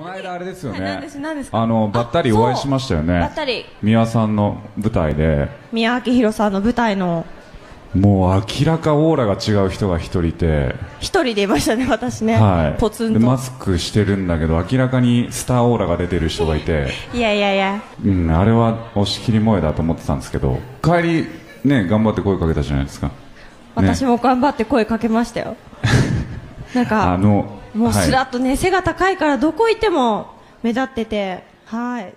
この間あれですよね、はい、ですあのばったりお会いしましたよねばったり宮さんの舞台で宮明弘さんの舞台のもう明らかオーラが違う人が一人いて一人でいましたね私ね、はい、ポツンとマスクしてるんだけど明らかにスターオーラが出てる人がいていやいやいや、うん、あれは押し切り萌えだと思ってたんですけど帰りね頑張って声かけたじゃないですか私も頑張って声かけましたよ なんかあのもうすらっとね、背が高いからどこ行っても目立っててはい。